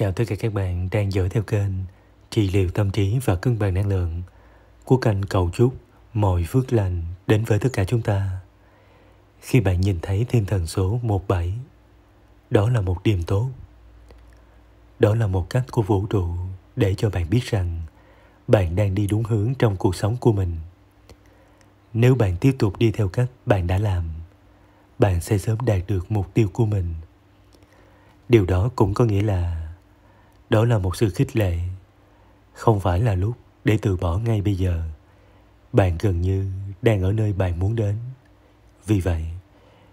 Chào tất cả các bạn đang dõi theo kênh Trị liệu tâm trí và cân bằng năng lượng của kênh Cầu Chúc mọi phước lành đến với tất cả chúng ta. Khi bạn nhìn thấy thiên thần số 17, đó là một điểm tốt. Đó là một cách của vũ trụ để cho bạn biết rằng bạn đang đi đúng hướng trong cuộc sống của mình. Nếu bạn tiếp tục đi theo cách bạn đã làm, bạn sẽ sớm đạt được mục tiêu của mình. Điều đó cũng có nghĩa là đó là một sự khích lệ. Không phải là lúc để từ bỏ ngay bây giờ. Bạn gần như đang ở nơi bạn muốn đến. Vì vậy,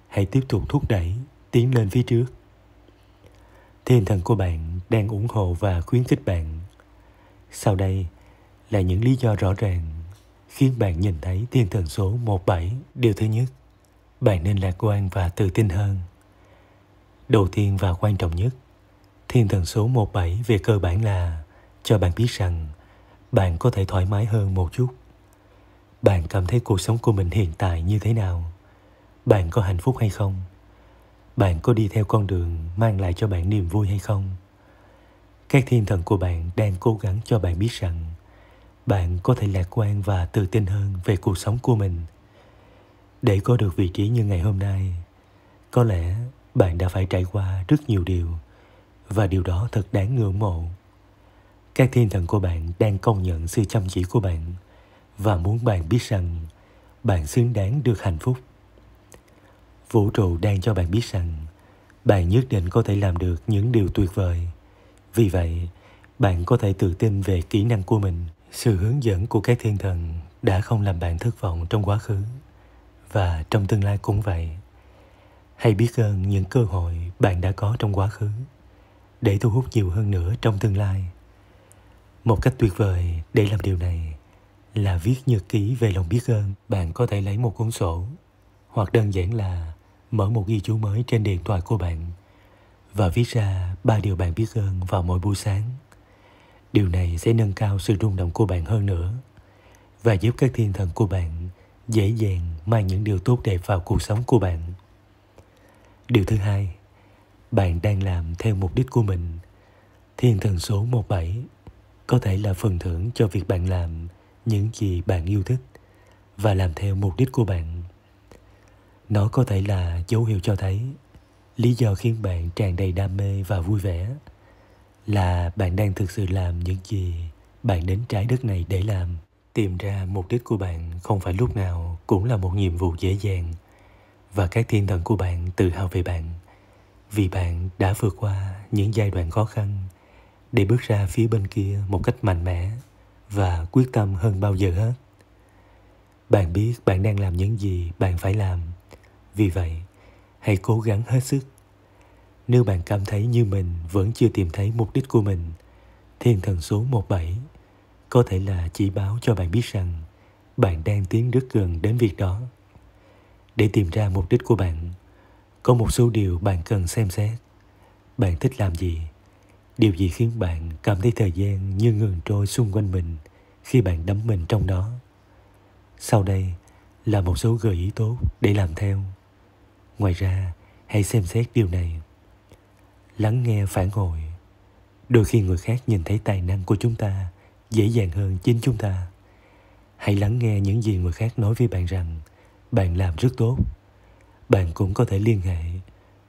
hãy tiếp tục thúc đẩy, tiến lên phía trước. Thiên thần của bạn đang ủng hộ và khuyến khích bạn. Sau đây là những lý do rõ ràng khiến bạn nhìn thấy thiên thần số 17. Điều thứ nhất, bạn nên lạc quan và tự tin hơn. Đầu tiên và quan trọng nhất, Thiên thần số 17 về cơ bản là cho bạn biết rằng bạn có thể thoải mái hơn một chút. Bạn cảm thấy cuộc sống của mình hiện tại như thế nào? Bạn có hạnh phúc hay không? Bạn có đi theo con đường mang lại cho bạn niềm vui hay không? Các thiên thần của bạn đang cố gắng cho bạn biết rằng bạn có thể lạc quan và tự tin hơn về cuộc sống của mình. Để có được vị trí như ngày hôm nay, có lẽ bạn đã phải trải qua rất nhiều điều và điều đó thật đáng ngưỡng mộ. Các thiên thần của bạn đang công nhận sự chăm chỉ của bạn và muốn bạn biết rằng bạn xứng đáng được hạnh phúc. Vũ trụ đang cho bạn biết rằng bạn nhất định có thể làm được những điều tuyệt vời. Vì vậy, bạn có thể tự tin về kỹ năng của mình. Sự hướng dẫn của các thiên thần đã không làm bạn thất vọng trong quá khứ và trong tương lai cũng vậy. Hãy biết ơn những cơ hội bạn đã có trong quá khứ để thu hút nhiều hơn nữa trong tương lai một cách tuyệt vời để làm điều này là viết nhật ký về lòng biết ơn bạn có thể lấy một cuốn sổ hoặc đơn giản là mở một ghi chú mới trên điện thoại của bạn và viết ra ba điều bạn biết ơn vào mỗi buổi sáng điều này sẽ nâng cao sự rung động của bạn hơn nữa và giúp các thiên thần của bạn dễ dàng mang những điều tốt đẹp vào cuộc sống của bạn điều thứ hai bạn đang làm theo mục đích của mình. Thiên thần số 17 có thể là phần thưởng cho việc bạn làm những gì bạn yêu thích và làm theo mục đích của bạn. Nó có thể là dấu hiệu cho thấy lý do khiến bạn tràn đầy đam mê và vui vẻ là bạn đang thực sự làm những gì bạn đến trái đất này để làm. Tìm ra mục đích của bạn không phải lúc nào cũng là một nhiệm vụ dễ dàng và các thiên thần của bạn tự hào về bạn vì bạn đã vượt qua những giai đoạn khó khăn để bước ra phía bên kia một cách mạnh mẽ và quyết tâm hơn bao giờ hết bạn biết bạn đang làm những gì bạn phải làm vì vậy hãy cố gắng hết sức nếu bạn cảm thấy như mình vẫn chưa tìm thấy mục đích của mình thiên thần số 17 có thể là chỉ báo cho bạn biết rằng bạn đang tiến rất gần đến việc đó để tìm ra mục đích của bạn có một số điều bạn cần xem xét. Bạn thích làm gì? Điều gì khiến bạn cảm thấy thời gian như ngừng trôi xung quanh mình khi bạn đắm mình trong đó? Sau đây là một số gợi ý tốt để làm theo. Ngoài ra, hãy xem xét điều này. Lắng nghe phản hồi. Đôi khi người khác nhìn thấy tài năng của chúng ta dễ dàng hơn chính chúng ta. Hãy lắng nghe những gì người khác nói với bạn rằng bạn làm rất tốt bạn cũng có thể liên hệ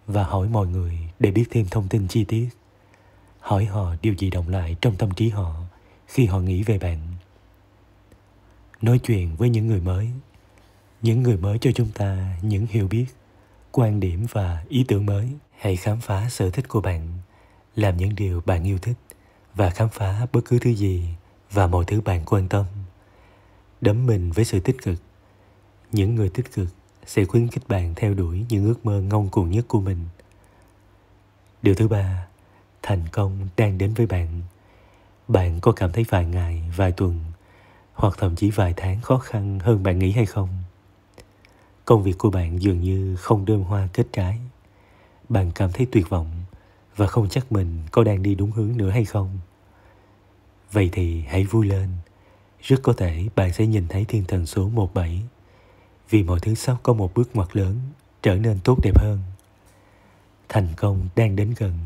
và hỏi mọi người để biết thêm thông tin chi tiết. Hỏi họ điều gì động lại trong tâm trí họ khi họ nghĩ về bạn. Nói chuyện với những người mới. Những người mới cho chúng ta những hiểu biết, quan điểm và ý tưởng mới. Hãy khám phá sở thích của bạn, làm những điều bạn yêu thích và khám phá bất cứ thứ gì và mọi thứ bạn quan tâm. Đấm mình với sự tích cực. Những người tích cực sẽ khuyến khích bạn theo đuổi những ước mơ ngông cuồng nhất của mình điều thứ ba thành công đang đến với bạn bạn có cảm thấy vài ngày vài tuần hoặc thậm chí vài tháng khó khăn hơn bạn nghĩ hay không công việc của bạn dường như không đơm hoa kết trái bạn cảm thấy tuyệt vọng và không chắc mình có đang đi đúng hướng nữa hay không vậy thì hãy vui lên rất có thể bạn sẽ nhìn thấy thiên thần số 17 vì mọi thứ sắp có một bước ngoặt lớn trở nên tốt đẹp hơn thành công đang đến gần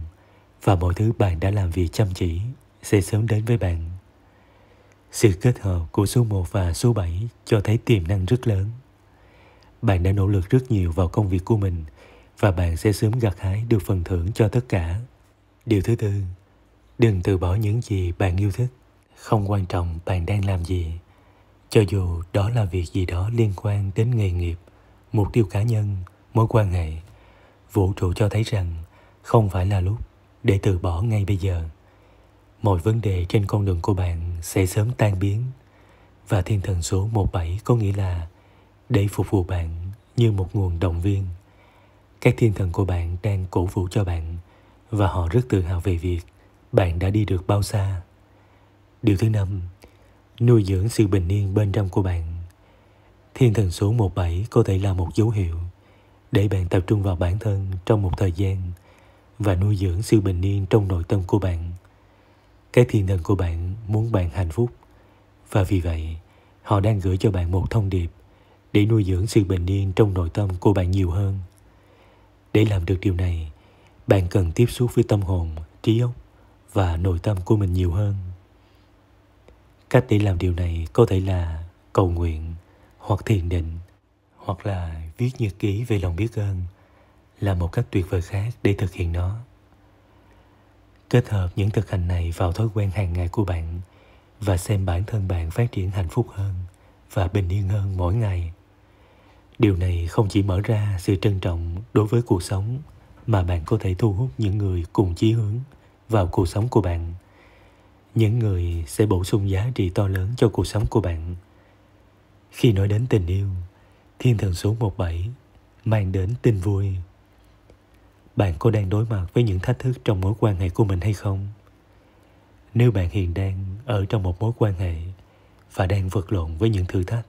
và mọi thứ bạn đã làm việc chăm chỉ sẽ sớm đến với bạn sự kết hợp của số 1 và số 7 cho thấy tiềm năng rất lớn. Bạn đã nỗ lực rất nhiều vào công việc của mình và bạn sẽ sớm gặt hái được phần thưởng cho tất cả. Điều thứ tư, đừng từ bỏ những gì bạn yêu thích. Không quan trọng bạn đang làm gì, cho dù đó là việc gì đó liên quan đến nghề nghiệp, mục tiêu cá nhân, mối quan hệ, vũ trụ cho thấy rằng không phải là lúc để từ bỏ ngay bây giờ. Mọi vấn đề trên con đường của bạn sẽ sớm tan biến và thiên thần số 17 có nghĩa là để phục vụ bạn như một nguồn động viên. Các thiên thần của bạn đang cổ vũ cho bạn và họ rất tự hào về việc bạn đã đi được bao xa. Điều thứ năm nuôi dưỡng sự bình yên bên trong của bạn. Thiên thần số 17 có thể là một dấu hiệu để bạn tập trung vào bản thân trong một thời gian và nuôi dưỡng sự bình yên trong nội tâm của bạn. Cái thiên thần của bạn muốn bạn hạnh phúc và vì vậy họ đang gửi cho bạn một thông điệp để nuôi dưỡng sự bình yên trong nội tâm của bạn nhiều hơn. Để làm được điều này, bạn cần tiếp xúc với tâm hồn, trí óc và nội tâm của mình nhiều hơn Cách để làm điều này có thể là cầu nguyện hoặc thiền định hoặc là viết nhật ký về lòng biết ơn là một cách tuyệt vời khác để thực hiện nó. Kết hợp những thực hành này vào thói quen hàng ngày của bạn và xem bản thân bạn phát triển hạnh phúc hơn và bình yên hơn mỗi ngày. Điều này không chỉ mở ra sự trân trọng đối với cuộc sống mà bạn có thể thu hút những người cùng chí hướng vào cuộc sống của bạn những người sẽ bổ sung giá trị to lớn cho cuộc sống của bạn. Khi nói đến tình yêu, thiên thần số 17 mang đến tin vui. Bạn có đang đối mặt với những thách thức trong mối quan hệ của mình hay không? Nếu bạn hiện đang ở trong một mối quan hệ và đang vật lộn với những thử thách,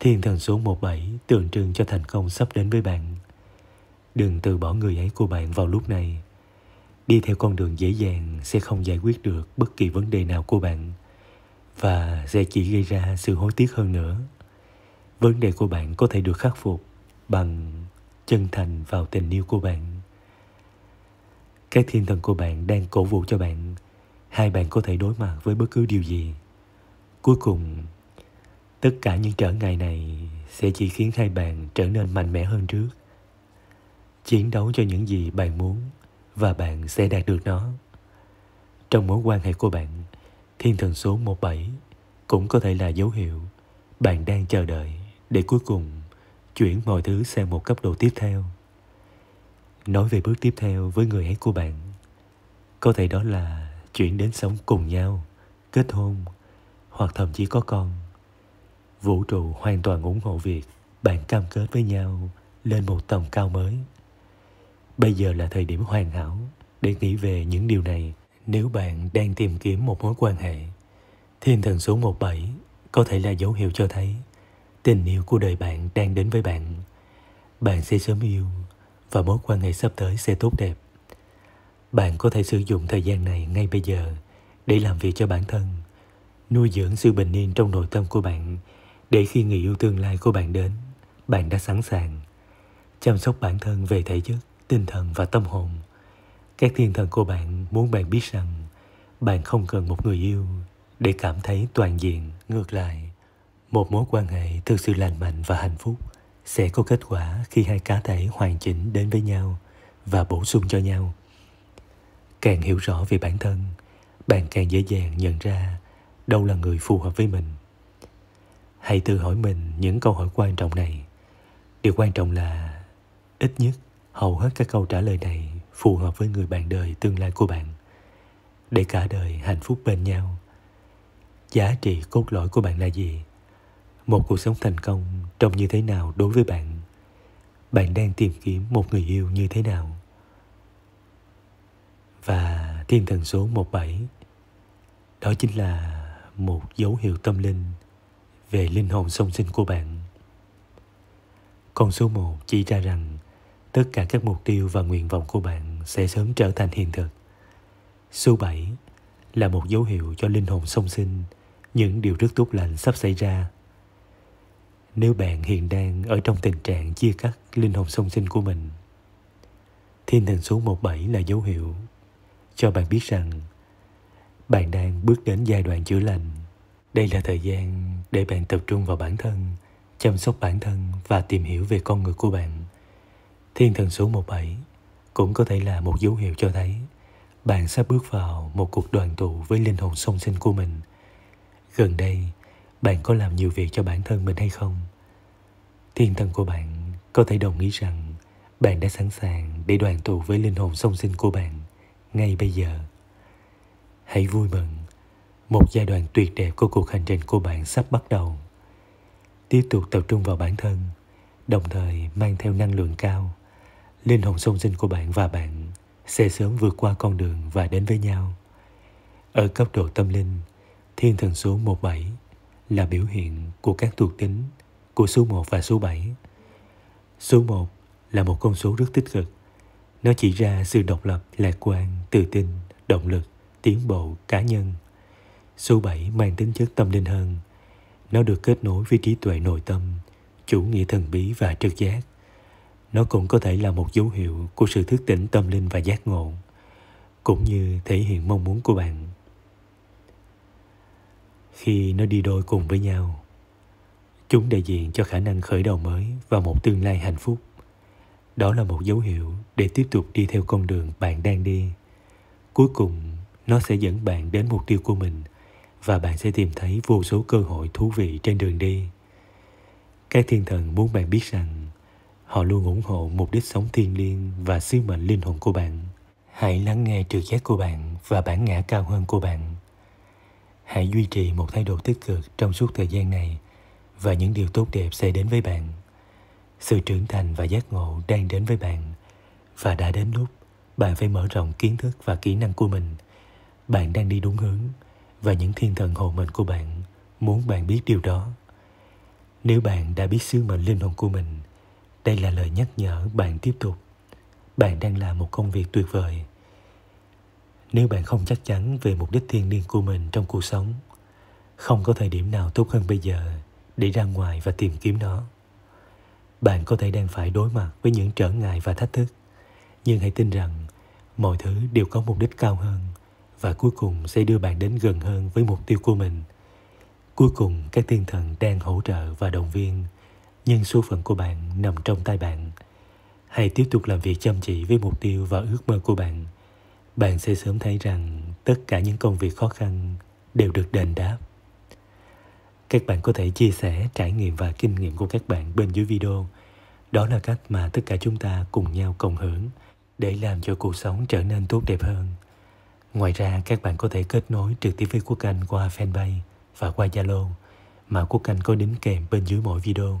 thiên thần số 17 tượng trưng cho thành công sắp đến với bạn. Đừng từ bỏ người ấy của bạn vào lúc này đi theo con đường dễ dàng sẽ không giải quyết được bất kỳ vấn đề nào của bạn và sẽ chỉ gây ra sự hối tiếc hơn nữa vấn đề của bạn có thể được khắc phục bằng chân thành vào tình yêu của bạn các thiên thần của bạn đang cổ vũ cho bạn hai bạn có thể đối mặt với bất cứ điều gì cuối cùng tất cả những trở ngại này sẽ chỉ khiến hai bạn trở nên mạnh mẽ hơn trước chiến đấu cho những gì bạn muốn và bạn sẽ đạt được nó. Trong mối quan hệ của bạn, thiên thần số 17 cũng có thể là dấu hiệu bạn đang chờ đợi để cuối cùng chuyển mọi thứ sang một cấp độ tiếp theo. Nói về bước tiếp theo với người ấy của bạn, có thể đó là chuyển đến sống cùng nhau, kết hôn hoặc thậm chí có con. Vũ trụ hoàn toàn ủng hộ việc bạn cam kết với nhau lên một tầm cao mới. Bây giờ là thời điểm hoàn hảo để nghĩ về những điều này. Nếu bạn đang tìm kiếm một mối quan hệ, thiên thần số 17 có thể là dấu hiệu cho thấy tình yêu của đời bạn đang đến với bạn. Bạn sẽ sớm yêu và mối quan hệ sắp tới sẽ tốt đẹp. Bạn có thể sử dụng thời gian này ngay bây giờ để làm việc cho bản thân, nuôi dưỡng sự bình yên trong nội tâm của bạn để khi người yêu tương lai của bạn đến, bạn đã sẵn sàng chăm sóc bản thân về thể chất tinh thần và tâm hồn các thiên thần của bạn muốn bạn biết rằng bạn không cần một người yêu để cảm thấy toàn diện ngược lại một mối quan hệ thực sự lành mạnh và hạnh phúc sẽ có kết quả khi hai cá thể hoàn chỉnh đến với nhau và bổ sung cho nhau càng hiểu rõ về bản thân bạn càng dễ dàng nhận ra đâu là người phù hợp với mình hãy tự hỏi mình những câu hỏi quan trọng này điều quan trọng là ít nhất hầu hết các câu trả lời này phù hợp với người bạn đời tương lai của bạn để cả đời hạnh phúc bên nhau giá trị cốt lõi của bạn là gì một cuộc sống thành công trông như thế nào đối với bạn bạn đang tìm kiếm một người yêu như thế nào và thiên thần số 17 đó chính là một dấu hiệu tâm linh về linh hồn song sinh của bạn con số 1 chỉ ra rằng tất cả các mục tiêu và nguyện vọng của bạn sẽ sớm trở thành hiện thực. Số 7 là một dấu hiệu cho linh hồn song sinh những điều rất tốt lành sắp xảy ra. Nếu bạn hiện đang ở trong tình trạng chia cắt linh hồn song sinh của mình, thiên thần số 17 là dấu hiệu cho bạn biết rằng bạn đang bước đến giai đoạn chữa lành. Đây là thời gian để bạn tập trung vào bản thân, chăm sóc bản thân và tìm hiểu về con người của bạn Thiên thần số 17 cũng có thể là một dấu hiệu cho thấy bạn sắp bước vào một cuộc đoàn tụ với linh hồn song sinh của mình. Gần đây, bạn có làm nhiều việc cho bản thân mình hay không? Thiên thần của bạn có thể đồng ý rằng bạn đã sẵn sàng để đoàn tụ với linh hồn song sinh của bạn ngay bây giờ. Hãy vui mừng, một giai đoạn tuyệt đẹp của cuộc hành trình của bạn sắp bắt đầu. Tiếp tục tập trung vào bản thân, đồng thời mang theo năng lượng cao Linh hồn song sinh của bạn và bạn sẽ sớm vượt qua con đường và đến với nhau. Ở cấp độ tâm linh, thiên thần số 17 là biểu hiện của các thuộc tính của số 1 và số 7. Số 1 là một con số rất tích cực. Nó chỉ ra sự độc lập, lạc quan, tự tin, động lực, tiến bộ cá nhân. Số 7 mang tính chất tâm linh hơn. Nó được kết nối với trí tuệ nội tâm, chủ nghĩa thần bí và trực giác nó cũng có thể là một dấu hiệu của sự thức tỉnh tâm linh và giác ngộ cũng như thể hiện mong muốn của bạn khi nó đi đôi cùng với nhau chúng đại diện cho khả năng khởi đầu mới và một tương lai hạnh phúc đó là một dấu hiệu để tiếp tục đi theo con đường bạn đang đi cuối cùng nó sẽ dẫn bạn đến mục tiêu của mình và bạn sẽ tìm thấy vô số cơ hội thú vị trên đường đi các thiên thần muốn bạn biết rằng Họ luôn ủng hộ mục đích sống thiêng liêng và sứ mệnh linh hồn của bạn. Hãy lắng nghe trực giác của bạn và bản ngã cao hơn của bạn. Hãy duy trì một thái độ tích cực trong suốt thời gian này và những điều tốt đẹp sẽ đến với bạn. Sự trưởng thành và giác ngộ đang đến với bạn và đã đến lúc bạn phải mở rộng kiến thức và kỹ năng của mình. Bạn đang đi đúng hướng và những thiên thần hộ mệnh của bạn muốn bạn biết điều đó. Nếu bạn đã biết sứ mệnh linh hồn của mình, đây là lời nhắc nhở bạn tiếp tục. Bạn đang làm một công việc tuyệt vời. Nếu bạn không chắc chắn về mục đích thiêng liêng của mình trong cuộc sống, không có thời điểm nào tốt hơn bây giờ để ra ngoài và tìm kiếm nó. Bạn có thể đang phải đối mặt với những trở ngại và thách thức, nhưng hãy tin rằng mọi thứ đều có mục đích cao hơn và cuối cùng sẽ đưa bạn đến gần hơn với mục tiêu của mình. Cuối cùng, các thiên thần đang hỗ trợ và động viên – nhưng số phận của bạn nằm trong tay bạn. Hãy tiếp tục làm việc chăm chỉ với mục tiêu và ước mơ của bạn. Bạn sẽ sớm thấy rằng tất cả những công việc khó khăn đều được đền đáp. Các bạn có thể chia sẻ trải nghiệm và kinh nghiệm của các bạn bên dưới video. Đó là cách mà tất cả chúng ta cùng nhau cộng hưởng để làm cho cuộc sống trở nên tốt đẹp hơn. Ngoài ra, các bạn có thể kết nối trực tiếp với Quốc Anh qua fanpage và qua Zalo mà Quốc Anh có đính kèm bên dưới mỗi video